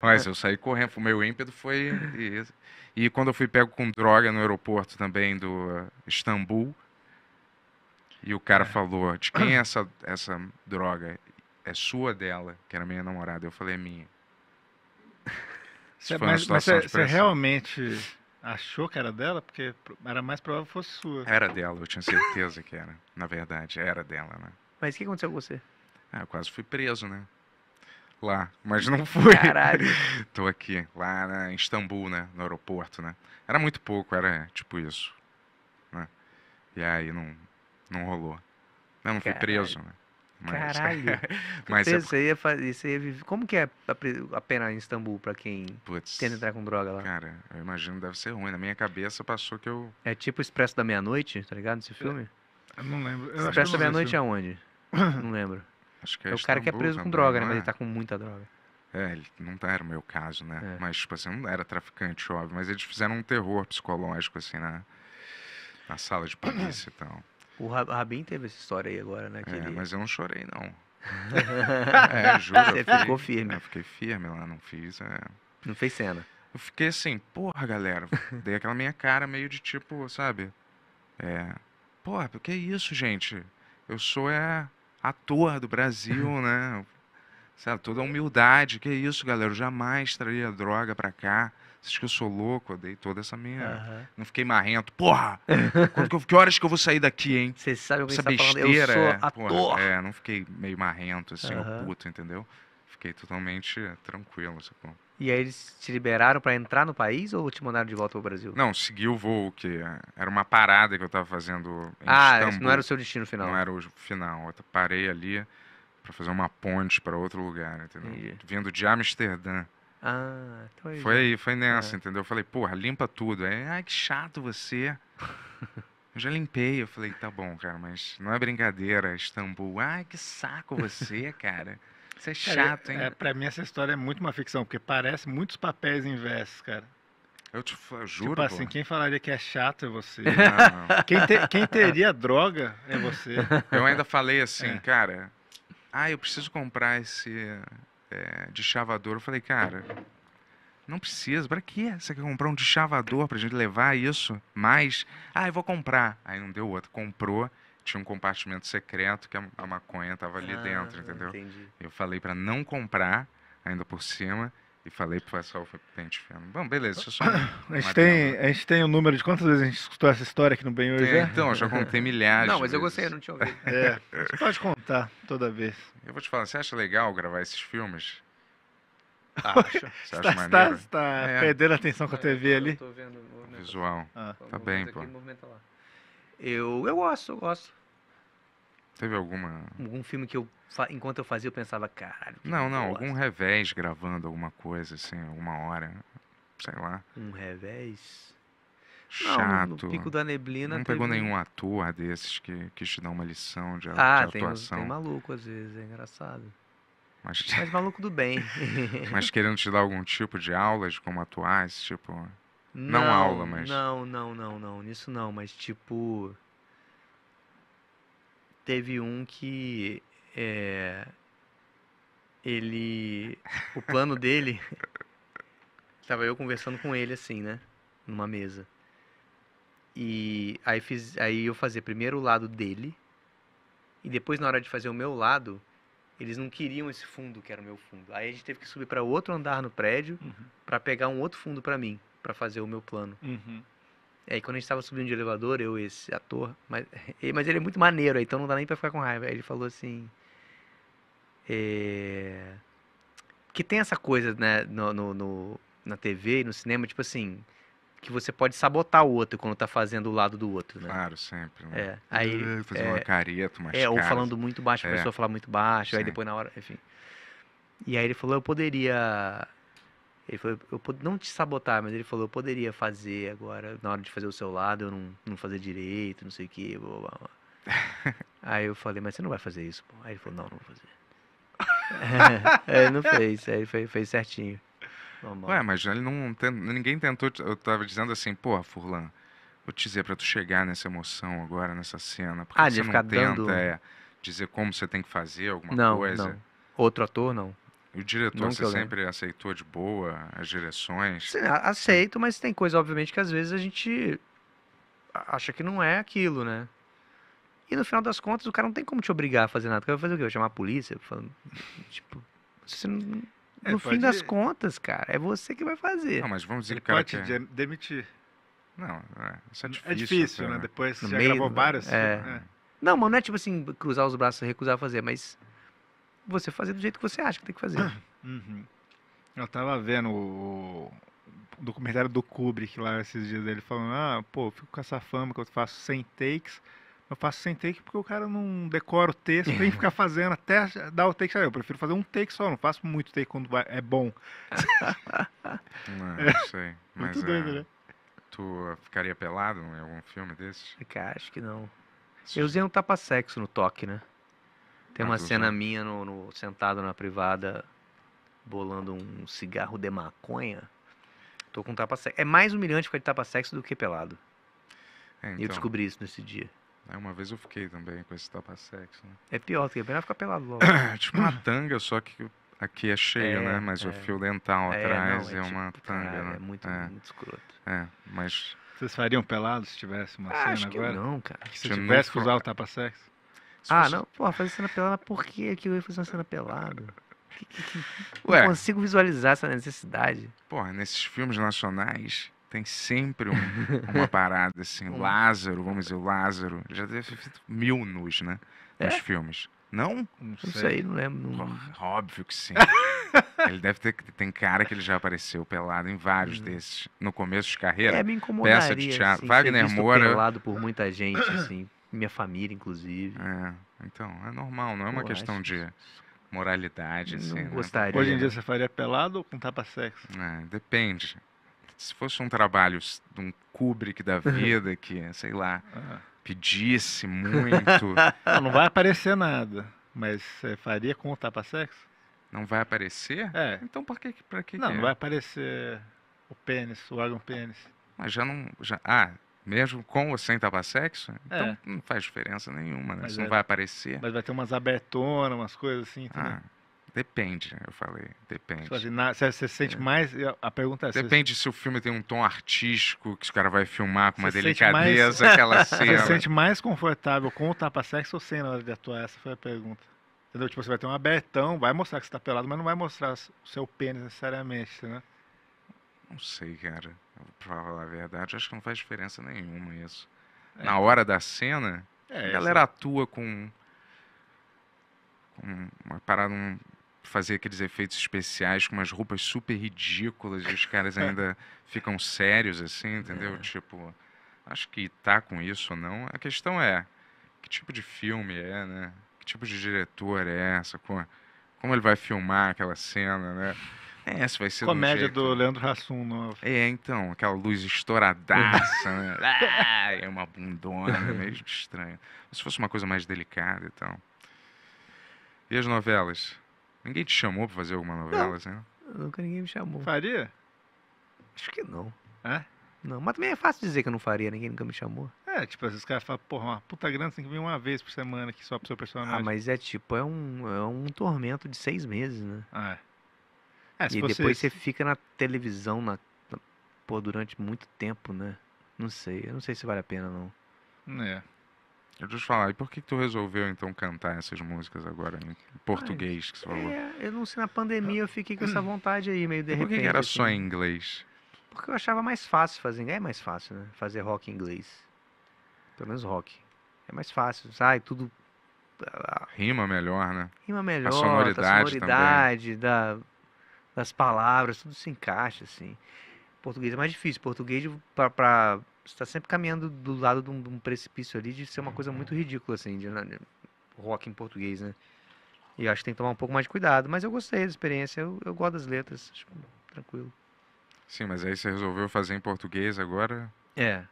Mas ah. eu saí correndo, o meu ímpeto foi. E, quando eu fui pego com droga no aeroporto também do uh, Istambul, e o cara é. falou: de quem é essa, essa droga? É sua dela, que era minha namorada. Eu falei: é minha. mas, você, você realmente achou que era dela? Porque era mais provável que fosse sua. Era dela, eu tinha certeza que era. Na verdade, era dela, né? Mas o que aconteceu com você? Ah, eu quase fui preso, né? lá, mas não fui. Caralho. Tô aqui, lá em Istambul, né? No aeroporto, né? Era muito pouco, era tipo isso. Né? E aí não, não rolou. Não, não fui preso, né? Mas, Caralho. mas preso, é... você, ia fazer, você ia viver... Como que é a pena em Istambul pra quem Puts, tenta entrar com droga lá? Cara, eu imagino deve ser ruim. Na minha cabeça passou que eu. É tipo o Expresso da Meia-Noite, tá ligado? Esse é. filme? Eu, não lembro. Eu Expresso da Meia-Noite aonde? não lembro. Acho que é, é o cara que é preso com droga, né? Mas ele tá é? com muita droga. É, ele não tá, era o meu caso, né? É. Mas, tipo assim, não era traficante, óbvio. Mas eles fizeram um terror psicológico, assim, na, na sala de polícia e tal. O Rabin teve essa história aí agora, né? É, ele... mas eu não chorei, não. é, juro. Você fiquei, ficou firme. Eu fiquei firme lá, não fiz. É... Não fez cena. Eu fiquei assim, porra, galera. Dei aquela minha cara meio de tipo, sabe? É. Porra, que isso, gente? Eu sou é ator do Brasil, né? Sabe, toda a humildade, que é isso, galera, eu jamais traria droga para cá. Vocês que eu sou louco, eu dei toda essa minha. Uhum. Não fiquei marrento. Porra! Quando que, eu, que horas que eu vou sair daqui, hein? Você sabe o que essa tá falando, eu sou é, ator. É, é, não fiquei meio marrento, assim, uhum. puto, entendeu? Fiquei totalmente tranquilo, sacou? E aí eles te liberaram para entrar no país ou te mandaram de volta para o Brasil? Não, segui o voo, que era uma parada que eu estava fazendo em Ah, Istambul. não era o seu destino final. Não era o final. Eu parei ali para fazer uma ponte para outro lugar, entendeu? Entendi. Vindo de Amsterdã. Ah, então aí. É foi aí, foi nessa, é. entendeu? Eu falei, porra, limpa tudo. Aí, ai, que chato você. Eu já limpei. Eu falei, tá bom, cara, mas não é brincadeira. Istambul, ai, que saco você, cara. Isso é chato, hein? É, pra mim essa história é muito uma ficção, porque parece muitos papéis inversos, cara. Eu te eu juro. Tipo assim, pô. quem falaria que é chato é você. Não, não. Quem, te, quem, teria droga é você. Eu ainda falei assim, é. cara. Ah, eu preciso comprar esse é, chavador. Eu falei, cara, não precisa. Pra quê? Você quer comprar um de para pra gente levar isso? Mais? Ah, eu vou comprar. Aí não deu outro. Comprou tinha um compartimento secreto que a, a maconha estava ali ah, dentro, entendeu? Entendi. Eu falei para não comprar, ainda por cima, e falei pro pessoal, foi pente fino Bom, beleza, isso é só. a, gente tem, né? a gente tem o um número de quantas vezes a gente escutou essa história aqui no Bem Hoje? É, então, eu já contei milhares. Não, mas eu gostei, eu não tinha ouvido. É, você pode contar toda vez. Eu vou te falar, você acha legal gravar esses filmes? Ah, acho. Você acha está, maneiro? Está, está é. perdendo a atenção com a é, TV ali. Eu tô vendo o Visual. Ah. Tá, bem, pô. Aqui, eu, eu gosto, eu gosto. Teve alguma. Algum filme que eu, enquanto eu fazia, eu pensava, caralho. Não, não, algum revés gravando alguma coisa, assim, alguma hora. Sei lá. Um revés? Chato. Não, no Pico da Neblina. Não teve... pegou nenhum ator desses que quis te dar uma lição de, ah, de atuação. Ah, tem, tem maluco às vezes, é engraçado. Mas, Mas maluco do bem. Mas querendo te dar algum tipo de aula de como atuar, esse tipo. Não, não aula, mas. Não, não, não, não. Nisso não, mas tipo. Teve um que. É, ele. O plano dele. Tava eu conversando com ele assim, né? Numa mesa. E aí, fiz, aí eu fazia primeiro o lado dele. E depois, na hora de fazer o meu lado, eles não queriam esse fundo que era o meu fundo. Aí a gente teve que subir para outro andar no prédio uhum. para pegar um outro fundo para mim para fazer o meu plano. Uhum. E aí quando a gente tava subindo de elevador, eu esse ator, mas, mas ele é muito maneiro, então não dá nem pra ficar com raiva. Aí ele falou assim. É... Que tem essa coisa, né, no, no, no, na TV e no cinema, tipo assim, que você pode sabotar o outro quando tá fazendo o lado do outro, né? Claro, sempre. Né? É. Aí, uh, fazer é, uma careta, uma É, ou falando muito baixo, a é. pessoa falar muito baixo, Sim. aí depois na hora, enfim. E aí ele falou, eu poderia ele falou, eu pod... não te sabotar, mas ele falou, eu poderia fazer agora, na hora de fazer o seu lado, eu não, não fazer direito, não sei o quê, blá, blá, blá. Aí eu falei, mas você não vai fazer isso, pô. Aí ele falou, não, não vou fazer. é, não fez, aí fez, fez certinho. Normal. Ué, mas ele não, tem, ninguém tentou, eu tava dizendo assim, pô, Furlan, vou te dizer para tu chegar nessa emoção agora, nessa cena, porque ah, você não tenta dando... é, dizer como você tem que fazer alguma não, coisa. Não, outro ator não. O diretor, Nunca você sempre lembro. aceitou de boa as direções? Sim, aceito, mas tem coisa, obviamente, que às vezes a gente acha que não é aquilo, né? E no final das contas, o cara não tem como te obrigar a fazer nada. O cara vai fazer o quê? Vai chamar a polícia? tipo, você não... É, no fim das contas, cara, é você que vai fazer. Não, mas vamos dizer Ele que o cara pode quer... demitir. Não, é, isso é difícil. É difícil, né? Depois no já meio, gravou né? várias. É. é. Não, mas não é tipo assim, cruzar os braços e recusar fazer, mas você fazer do jeito que você acha que tem que fazer. Uhum. Eu tava vendo o documentário do Kubrick lá esses dias dele falando, ah, pô, fico com essa fama que eu faço sem takes. Eu faço sem take porque o cara não decora o texto, tem que ficar fazendo até dar o take. Eu prefiro fazer um take só, não faço muito take quando é bom. não, é. não sei. Mas, muito é, doido, é, né? Tu ficaria pelado em algum filme desses? Cara, acho que não. Eu usei um tapa-sexo no toque, né? Tem ah, uma cena minha no, no, sentado na privada, bolando um cigarro de maconha. Tô com tapa sexo. É mais humilhante ficar de tapa sexo do que pelado. É, então, eu descobri isso nesse dia. É, uma vez eu fiquei também com esse tapa sexo. Né? É pior, porque é melhor ficar pelado logo. É tipo uma tanga, só que aqui é cheio, é, né? Mas o é. fio dental é, atrás não, é, é, uma tipo, tanga. Caralho, né? É muito, muito escroto. É, mas. Vocês fariam pelado se tivesse uma ah, cena acho agora? Que não, cara. Se tivesse que usar o tapa sexo? Ah, não, porra, fazer cena pelada, por que eu ia fazer uma cena pelada? Ué. Não consigo visualizar essa necessidade. Porra, nesses filmes nacionais tem sempre um- uma parada assim. Lázaro, vamos dizer, o Lázaro. Ele já deve ter feito mil nus, né? Nos É? filmes. Não? Não Não sei, não lembro. não- Óbvio que sim. ele deve ter. Tem cara que ele já apareceu pelado em vários uhum. desses. No começo de carreira. É, me incomodaria. teatro. assim, ser Wagner visto Moura- pelado por muita gente, assim. Minha família, inclusive. É, então, é normal, não é uma eu questão de moralidade, assim. Não né? então, gostaria. Hoje em dia você faria pelado ou com tapa-sexo? É, depende. Se fosse um trabalho de um Kubrick da vida, que, sei lá, ah. pedisse muito. Não, não vai aparecer nada, mas você faria com o tapa-sexo? Não vai aparecer? É. Então por que, pra que Não, que é? não vai aparecer o pênis, o órgão pênis. Mas já não. Já, ah, mesmo com ou sem tabassexo? Então é. Então não faz diferença nenhuma, né? Mas Isso é. não vai aparecer. Mas vai ter umas abertonas, umas coisas assim, ah, entendeu? Ah, depende, eu falei, depende. Você, tipo assim, na, você, você sente é. mais. A pergunta é Depende se, se o filme tem um tom artístico, que os cara vai filmar com uma delicadeza mais... aquela cena. Você sente mais confortável com o tapa-sexo ou sem na hora de atuar? Essa foi a pergunta. Entendeu? Tipo, você vai ter um abertão, vai mostrar que você tá pelado, mas não vai mostrar o seu pênis necessariamente, né? Não sei, cara. Pra falar a verdade, acho que não faz diferença nenhuma isso. É. Na hora da cena, é, a galera atua com, com uma parada, um, fazer aqueles efeitos especiais com umas roupas super ridículas e os caras ainda ficam sérios, assim, entendeu? É. Tipo, acho que tá com isso ou não. A questão é, que tipo de filme é, né? Que tipo de diretor é, essa? Como ele vai filmar aquela cena, né? É, se vai ser Comédia do, do Leandro Hassum novo. É, então, aquela luz estouradaça, né? Ah, é uma bundona, né? meio estranho. Mas se fosse uma coisa mais delicada e então. tal. E as novelas? Ninguém te chamou pra fazer alguma novela, não, assim? Nunca ninguém me chamou. Faria? Acho que não. É? Não, mas também é fácil dizer que eu não faria, ninguém nunca me chamou. É, tipo, esses caras falam, porra, uma puta grana você tem que vir uma vez por semana aqui só pro seu ah, personagem. Ah, mas é tipo, é um, é um tormento de seis meses, né? Ah, é. É, e depois você fica na televisão na, na, pô, durante muito tempo, né? Não sei, eu não sei se vale a pena não. É. Eu te falar, e por que, que tu resolveu então cantar essas músicas agora em português que você falou? É, eu não sei, na pandemia eu fiquei com essa hum. vontade aí, meio de repente. Por que, que era assim. só em inglês? Porque eu achava mais fácil fazer, é mais fácil, né? Fazer rock em inglês. Pelo menos rock. É mais fácil, sai tudo. Rima melhor, né? Rima melhor, a sonoridade, a sonoridade também. da das palavras, tudo se encaixa, assim. Português é mais difícil. Português, para está sempre caminhando do lado de um, de um, precipício ali de ser uma coisa muito ridícula, assim, de, né, de rock em português, né? E acho que tem que tomar um pouco mais de cuidado. Mas eu gostei da experiência, eu, eu gosto das letras, acho, tranquilo. Sim, mas aí você resolveu fazer em português agora? É.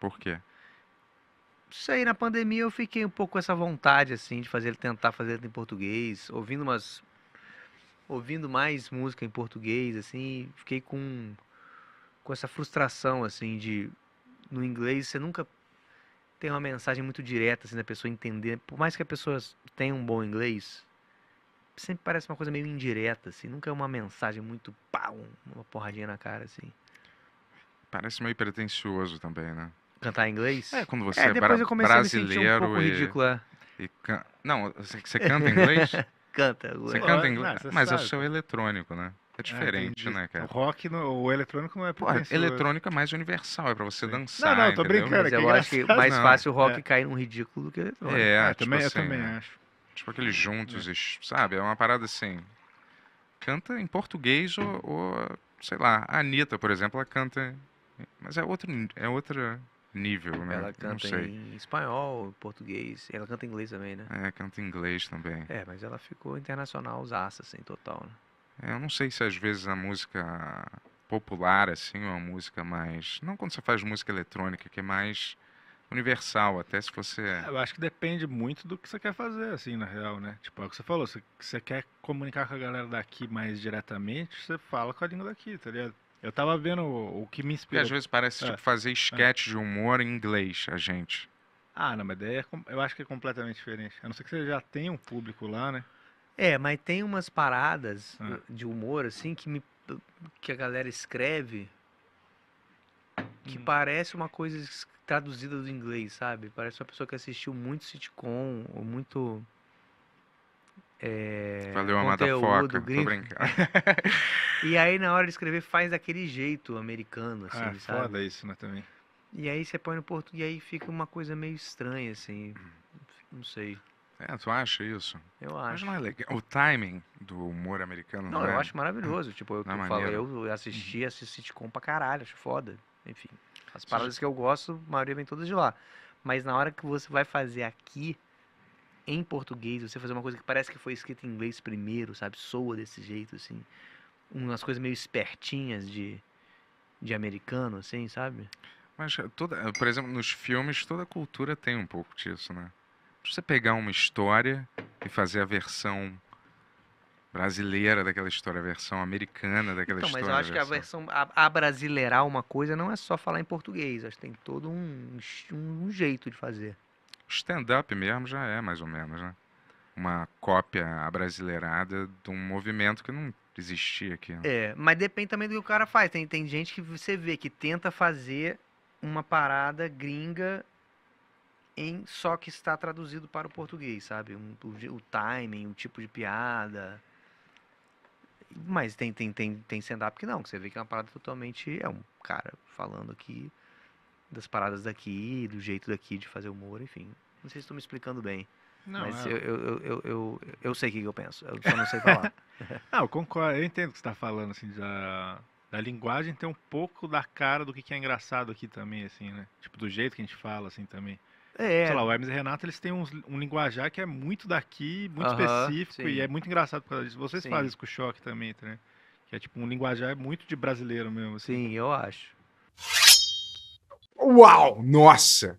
Por quê? Isso aí, na pandemia eu fiquei um pouco com essa vontade, assim, de fazer ele tentar fazer em português, ouvindo umas ouvindo mais música em português, assim, fiquei com, com essa frustração, assim, de no inglês você nunca tem uma mensagem muito direta, assim, da pessoa entender. Por mais que a pessoa tenha um bom inglês, sempre parece uma coisa meio indireta, assim, nunca é uma mensagem muito pau, uma porradinha na cara, assim. Parece meio pretensioso também, né? Cantar em inglês? É, quando é, você é, é bra brasileiro um pouco e... ridículo, é. E can... Não, você, você canta em inglês? canta. Você canta inglês? Ah, mas é sabe. o seu eletrônico, né? É, é diferente, né, cara? O rock, no, o eletrônico não é pra você. Né? Eletrônico é mais universal, é pra você Sim. dançar. Não, não, tô entendeu? brincando. Mas eu acho que mais não. fácil o rock é. cair num ridículo do que eletrônico. É, é tipo também, assim, eu também né? acho. Tipo aqueles juntos, é. sabe? É uma parada assim. Canta em português ou, ou sei lá, a Anitta, por exemplo, ela canta. Mas é outro, é outra nível, né? Ela canta em espanhol, português, ela canta em inglês também, né? É, canta em inglês também. É, mas ela ficou internacional zaça, assim, total, né? É, eu não sei se às vezes a música popular, assim, ou a música mais... Não quando você faz música eletrônica, que é mais universal, até se você... É, é eu acho que depende muito do que você quer fazer, assim, na real, né? Tipo, é o que você falou, se você quer comunicar com a galera daqui mais diretamente, você fala com a língua daqui, tá ligado? Eu tava vendo o, o que me inspirou. Porque às vezes parece tipo, é, fazer esquete é. de humor em inglês, a gente. Ah, não, mas daí é, eu acho que é completamente diferente. A não ser que você já tenha um público lá, né? É, mas tem umas paradas ah. de humor, assim, que, me, que a galera escreve que hum. parece uma coisa traduzida do inglês, sabe? Parece uma pessoa que assistiu muito sitcom ou muito. É, Valeu, Amada Foca. Tô brincando. E aí, na hora de escrever, faz daquele jeito americano, assim, ah, sabe? foda isso, né, também. E aí você põe no português e aí fica uma coisa meio estranha, assim. Não sei. É, tu acha isso? Eu acho. Mas não é legal. O timing do humor americano não, não eu é acho maravilhoso. Tipo, eu, é eu falo, eu assisti uhum. a esse sitcom pra caralho, acho foda. Enfim, as paradas Sim. que eu gosto, a maioria vem todas de lá. Mas na hora que você vai fazer aqui, em português, você fazer uma coisa que parece que foi escrita em inglês primeiro, sabe? Soa desse jeito, assim umas coisas meio espertinhas de, de americano, assim, sabe? Mas, eh, toda, eh, por exemplo, nos filmes, toda cultura tem um pouco disso, né? você pegar uma história e fazer a versão brasileira daquela história, a versão americana daquela então, história. Mas eu acho versão... que a versão a, a brasileirar uma coisa não é só falar em português, acho que tem todo um, um, um jeito de fazer. Stand-up mesmo já é mais ou menos, né? Uma cópia brasileirada de um movimento que não existir aqui. Né? É, mas depende também do que o cara faz. Tem, tem gente que você vê que tenta fazer uma parada gringa em só que está traduzido para o português, sabe? Um, o, o timing, o tipo de piada. Mas tem, tem, tem, tem stand-up que não, que você vê que é uma parada totalmente. É um cara falando aqui das paradas daqui, do jeito daqui de fazer humor, enfim. Não sei se estou me explicando bem. Não, mas é. eu, eu, eu, eu, sei o que eu penso, eu só não sei falar. ah, eu concordo, eu entendo o que você está falando, assim, da, da linguagem tem um pouco da cara do que, é engraçado aqui também, assim, né? Tipo, do jeito que a gente fala, assim, também. É. Sei lá, o Hermes e Renato, eles têm um linguajar que é muito daqui, muito específico, e é muito engraçado por causa disso. Vocês fazem isso com o choque também, tá, né? Que é tipo um linguajar muito de brasileiro mesmo. Assim, sim, né? eu acho. Uau! Nossa!